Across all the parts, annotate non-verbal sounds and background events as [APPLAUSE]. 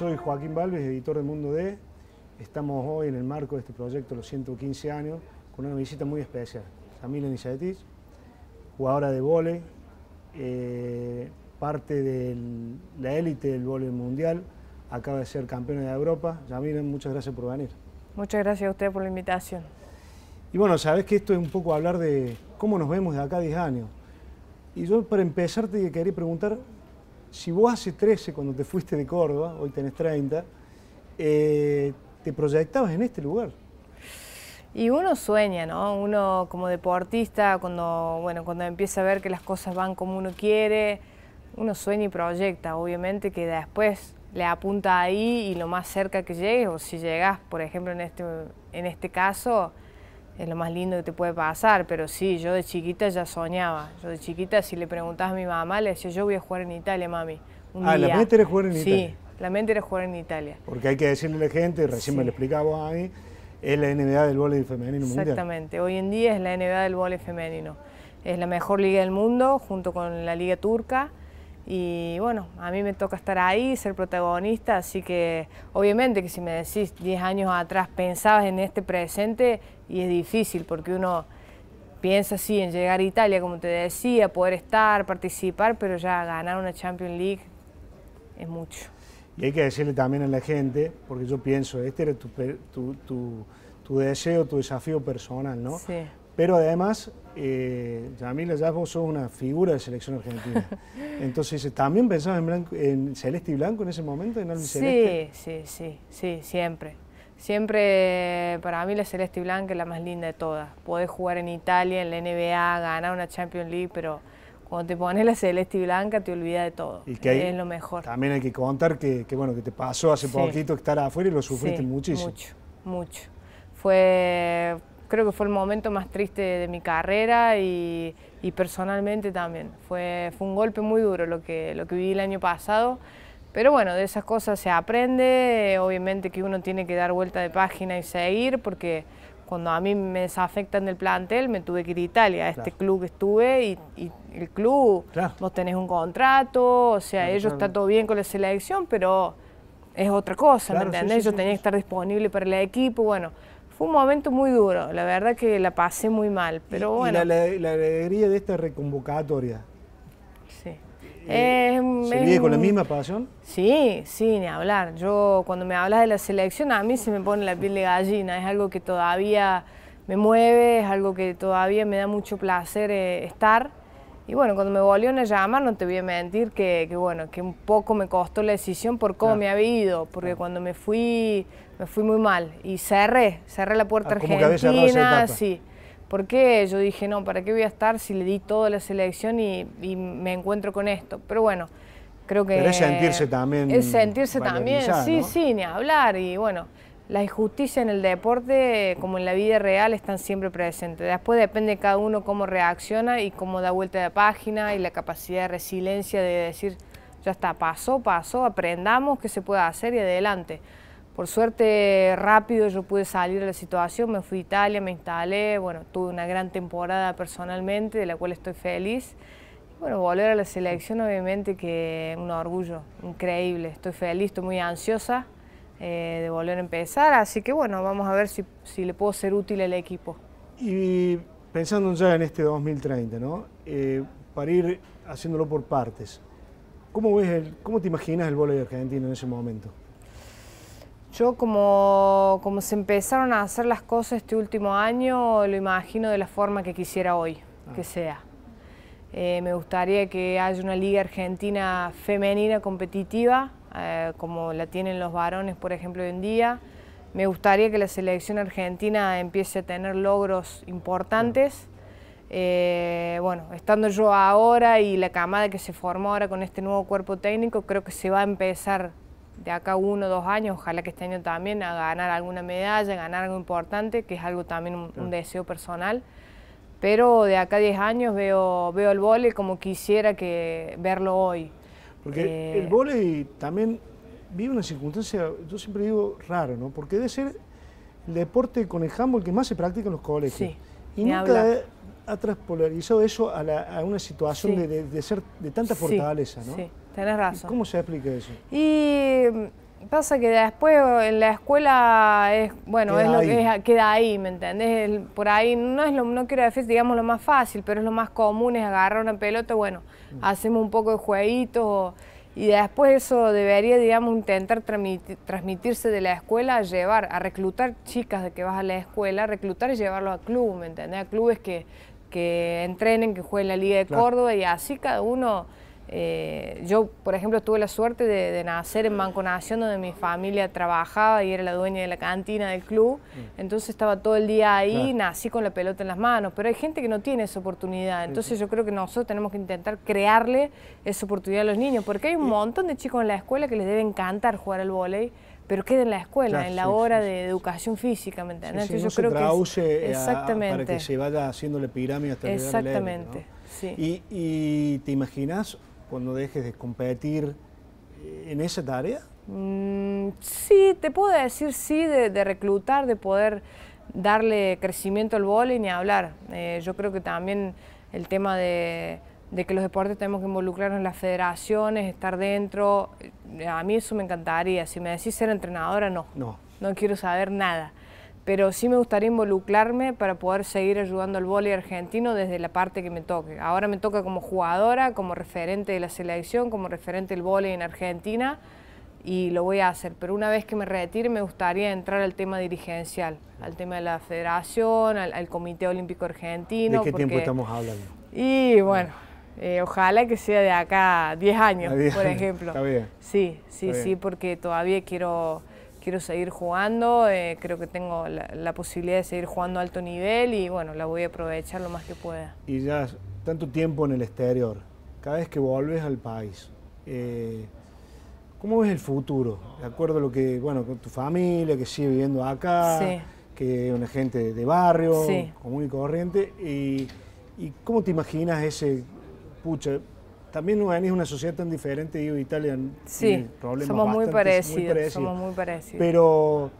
Soy Joaquín Valves, editor de Mundo D. Estamos hoy en el marco de este proyecto Los 115 años con una visita muy especial. Camila Nicetis, jugadora de vole, eh, parte de la élite del vole mundial, acaba de ser campeona de Europa. Yamilen, muchas gracias por venir. Muchas gracias a usted por la invitación. Y bueno, sabes que esto es un poco hablar de cómo nos vemos de acá 10 años. Y yo para empezar te quería preguntar, si vos hace 13 cuando te fuiste de Córdoba, hoy tenés 30, eh, te proyectabas en este lugar. Y uno sueña, ¿no? Uno como deportista, cuando, bueno, cuando empieza a ver que las cosas van como uno quiere, uno sueña y proyecta, obviamente que después le apunta ahí y lo más cerca que llegues, o si llegás, por ejemplo, en este, en este caso, es lo más lindo que te puede pasar, pero sí, yo de chiquita ya soñaba. Yo de chiquita, si le preguntas a mi mamá, le decía, yo voy a jugar en Italia, mami. ah, la mente era jugar en Italia. Sí, la mente era jugar en Italia. Porque hay que decirle a la gente, recién me lo explicaba a mí, es la NBA del voleibol femenino mundial. Exactamente, hoy en día es la NBA del voleibol femenino. Es la mejor liga del mundo, junto con la liga turca, y bueno, a mí me toca estar ahí, ser protagonista, así que obviamente que si me decís 10 años atrás pensabas en este presente y es difícil porque uno piensa así en llegar a Italia, como te decía, poder estar, participar, pero ya ganar una Champions League es mucho. Y hay que decirle también a la gente, porque yo pienso, este era tu, tu, tu, tu deseo, tu desafío personal, ¿no? Sí. Pero además, eh, ya vos sos una figura de selección argentina. [LAUGHS] Entonces, eh, ¿también pensabas en, blanco, Celeste y Blanco en ese momento, en albiceleste? Sí, sí, sí, sí, siempre. Siempre para mí la Celeste y Blanca es la más linda de todas. Podés jugar en Italia, en la NBA, ganar una Champions League, pero cuando te pones la celeste y blanca te olvidas de todo. Y es lo mejor. También hay que contar que, bueno, que te pasó hace poquito estar afuera y lo sufriste muchísimo. Mucho, mucho. Fue creo que fue el momento más triste de, mi carrera y, personalmente también. Fue, fue un golpe muy duro lo que, lo que viví el año pasado. Pero bueno, de esas cosas se aprende, obviamente que uno tiene que dar vuelta de página y seguir, porque cuando a mí me desafectan del plantel, me tuve que ir a Italia, a este club que estuve, y, el club, vos tenés un contrato, o sea, ellos está todo bien con la selección, pero es otra cosa, ¿me entendés? Yo tenía que estar disponible para el equipo, bueno, fue un momento muy duro, la verdad que la pasé muy mal, pero bueno. la, alegría de esta reconvocatoria. Sí. Eh, ¿Se vive con la misma pasión? Sí, sí, ni hablar. Yo, cuando me hablas de la selección, a mí se me pone la piel de gallina. Es algo que todavía me mueve, es algo que todavía me da mucho placer eh, estar. Y bueno, cuando me volvieron a llamar, no te voy a mentir que, que bueno, que un poco me costó la decisión por cómo me había ido, porque cuando me fui, me fui muy mal y cerré, cerré la puerta ah, argentina, sí. Porque yo dije, no, ¿para qué voy a estar si le di toda la selección y, me encuentro con esto? Pero bueno, creo que... Pero es sentirse también... Es sentirse también, sí, sí, ni hablar y bueno las injusticias en el deporte, como en la vida real, están siempre presentes. Después depende de cada uno cómo reacciona y cómo da vuelta de página y la capacidad de resiliencia de decir, ya está, pasó, pasó, aprendamos qué se puede hacer y adelante. Por suerte, rápido yo pude salir de la situación, me fui a Italia, me instalé, bueno, tuve una gran temporada personalmente, de la cual estoy feliz. Bueno, volver a la selección obviamente que un orgullo increíble, estoy feliz, estoy muy ansiosa. Eh, de volver a empezar. Así que bueno, vamos a ver si, si le puedo ser útil al equipo. Y pensando ya en este 2030, ¿no? Eh, para ir haciéndolo por partes, ¿cómo, ves cómo te imaginas el voleibol argentino en ese momento? Yo como, como se empezaron a hacer las cosas este último año, lo imagino de la forma que quisiera hoy, ah. que sea. Eh, me gustaría que haya una liga argentina femenina competitiva, eh, como la tienen los varones, por ejemplo, hoy en día. Me gustaría que la selección argentina empiece a tener logros importantes. Eh, bueno, estando yo ahora y la camada que se formó ahora con este nuevo cuerpo técnico, creo que se va a empezar de acá uno o dos años, ojalá que este año también, a ganar alguna medalla, a ganar algo importante, que es algo también un, mm. deseo personal pero de acá a 10 años veo, veo el vole como quisiera que verlo hoy. Porque eh, el vóley también vive una circunstancia, yo siempre digo, raro, ¿no? Porque debe ser el deporte con el handball que más se practica en los colegios. Sí, y nunca ha, transpolarizado eso a, una situación de, ser de tanta fortaleza, ¿no? Sí, tenés razón. ¿Cómo se explica eso? Y Pasa que después en la escuela es, bueno, es lo que queda ahí, ¿me entendés? por ahí no es lo, no quiero decir, digamos, lo más fácil, pero es lo más común, es agarrar una pelota, bueno, mm. hacemos un poco de jueguitos y después eso debería, digamos, intentar transmitirse de la escuela a llevar, a reclutar chicas de que vas a la escuela, reclutar y llevarlos a club, ¿me entendés? A clubes que, que entrenen, que jueguen la Liga de Córdoba y así cada uno eh, yo, por ejemplo, tuve la suerte de, nacer en Banco Nación donde mi familia trabajaba y era la dueña de la cantina del club. Mm. Entonces estaba todo el día ahí, nací con la pelota en las manos. Pero hay gente que no tiene esa oportunidad. Entonces yo creo que nosotros tenemos que intentar crearle esa oportunidad a los niños. Porque hay un montón de chicos en la escuela que les debe encantar jugar al vóley pero queda en la escuela, en la hora de educación física, ¿me Entonces, yo creo que para que se vaya haciéndole pirámide hasta Exactamente. Exactamente. Y, te imaginas cuando dejes de competir eh, en esa tarea? Mm, sí, te puedo decir sí, de, reclutar, de poder darle crecimiento al y ni hablar. Eh, yo creo que también el tema de, de que los deportes tenemos que involucrarnos en las federaciones, estar dentro. Eh, a mí eso me encantaría. Si me decís ser entrenadora, no. No. No quiero saber nada pero sí me gustaría involucrarme para poder seguir ayudando al vóley argentino desde la parte que me toque. Ahora me toca como jugadora, como referente de la selección, como referente del vóley en Argentina y lo voy a hacer, pero una vez que me retire me gustaría entrar al tema dirigencial, al tema de la federación, al, Comité Olímpico Argentino. ¿De qué tiempo estamos hablando? Y bueno, eh, ojalá que sea de acá 10 años, por ejemplo. Está bien. Sí, sí, sí, porque todavía quiero quiero seguir jugando, eh, creo que tengo la, posibilidad de seguir jugando a alto nivel y bueno, la voy a aprovechar lo más que pueda. Y ya tanto tiempo en el exterior, cada vez que vuelves al país, eh, ¿cómo ves el futuro? De acuerdo a lo que, bueno, con tu familia que sigue viviendo acá, que es una gente de barrio, común y corriente, y, y, cómo te imaginas ese, pucha, también es una sociedad tan diferente, digo, Italia. Mm, sí, problemas somos muy parecidos, Somos muy parecidos. Pero,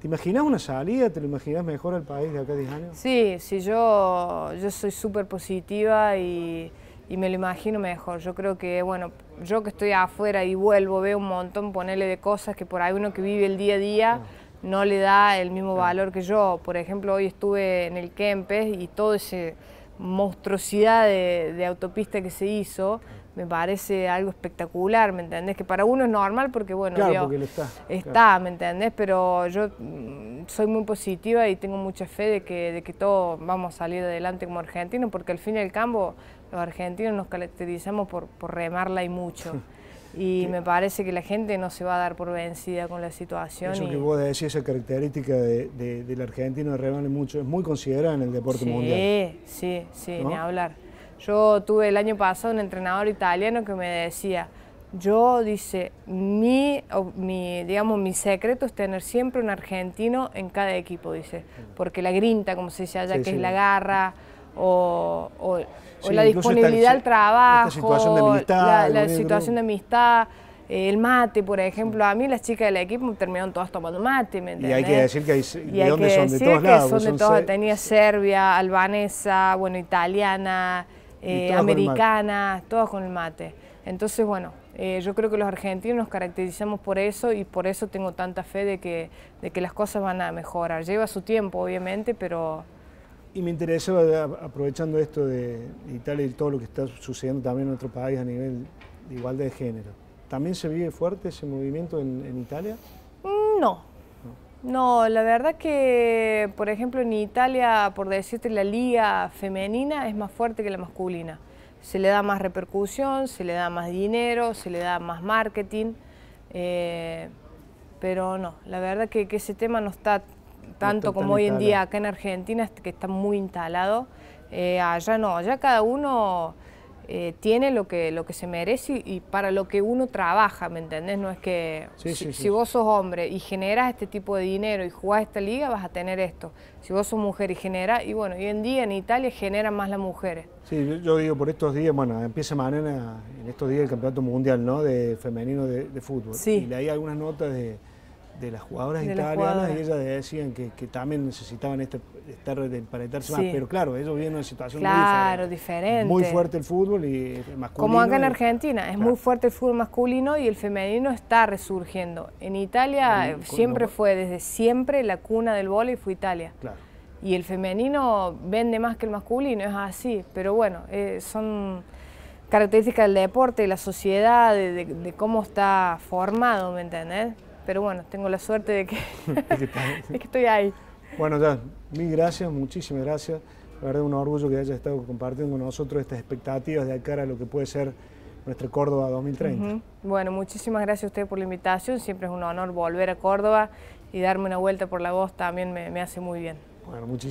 ¿te imaginas una salida? ¿Te lo imaginas mejor al país de acá a 10 años? Sí, sí, yo, yo soy súper positiva y, me lo imagino mejor. Yo creo que, bueno, yo que estoy afuera y vuelvo, veo un montón, ponerle de cosas que por ahí uno que vive el día a día. no le da el mismo valor que yo. Por ejemplo, hoy estuve en el Kempes y todo ese, monstruosidad de, autopista que se hizo, me parece algo espectacular, ¿me entendés? Que para uno es normal porque, bueno, está. ¿me entendés? Pero yo mm, soy muy positiva y tengo mucha fe de que, de que todos vamos a salir adelante como argentino porque al fin y al cabo los argentinos nos caracterizamos por, remarla y mucho. [LAUGHS] Y me parece que la gente no se va a dar por vencida con la situación. Eso que vos decís, esa característica del argentino de remarle mucho, es muy considerada en el deporte mundial. Sí, sí, sí, ni hablar. Yo tuve el año pasado un entrenador italiano que me decía, yo, dice, mi, digamos, mi secreto es tener siempre un argentino en cada equipo, dice, porque la grinta, como se dice allá, que es la garra, o, la disponibilidad al trabajo, la, situación de amistad el mate, por ejemplo, a mí las chicas del equipo terminaron todas tomando mate, ¿me entiendes? Y hay que decir que hay, ¿de son? De todos que lados. tenía Serbia, albanesa, bueno, italiana, eh, americana, todas con el mate. Entonces, bueno, eh, yo creo que los argentinos nos caracterizamos por eso y por eso tengo tanta fe de que, de que las cosas van a mejorar. Lleva su tiempo, obviamente, pero... Y me interesaba, eh, aprovechando esto de Italia y todo lo que está sucediendo también en otro país a nivel de igualdad de género, ¿también se vive fuerte ese movimiento en, Italia? Mm, no. No, la verdad que, por ejemplo, en Italia, por decirte, la liga femenina es más fuerte que la masculina. Se le da más repercusión, se le da más dinero, se le da más marketing, eh, pero no, la verdad que ese tema no está tanto como hoy en día acá en Argentina, este, que está muy instalado. Eh, allá no, allá cada uno eh, tiene lo que, lo que se merece y, para lo que uno trabaja, ¿me entendés? No es que si, vos sos hombre y generas este tipo de dinero y jugás esta liga, vas a tener esto. Si vos sos mujer y generás... y bueno, hoy en día en Italia generan más las mujeres. Sí, yo, digo por estos días, bueno, empieza mañana, en estos días el Campeonato Mundial, ¿no? De femenino de, fútbol. Sí. Y leí algunas notas de de las jugadoras italianas y ellas decían que, también necesitaban este, estar más. Pero claro, ellos vienen una situación muy diferente. diferente. Muy fuerte el fútbol y masculino. Como acá en Argentina, es muy fuerte el fútbol masculino y el femenino está resurgiendo. En Italia siempre fue, desde siempre, la cuna del vóley fue Italia. Y el femenino vende más que el masculino, es así. Pero bueno, eh, son características del deporte, de la sociedad, de, cómo está formado, ¿me entendés? pero bueno, tengo la suerte de [LAUGHS] [LAUGHS] que, estoy ahí. Bueno, ya, mil gracias, muchísimas gracias. La verdad, un orgullo que hayas estado compartiendo con nosotros estas expectativas de cara a lo que puede ser nuestra Córdoba 2030. Bueno, muchísimas gracias a ustedes por la invitación. Siempre es un honor volver a Córdoba y darme una vuelta por la voz también me, hace muy bien. Bueno, muchísimas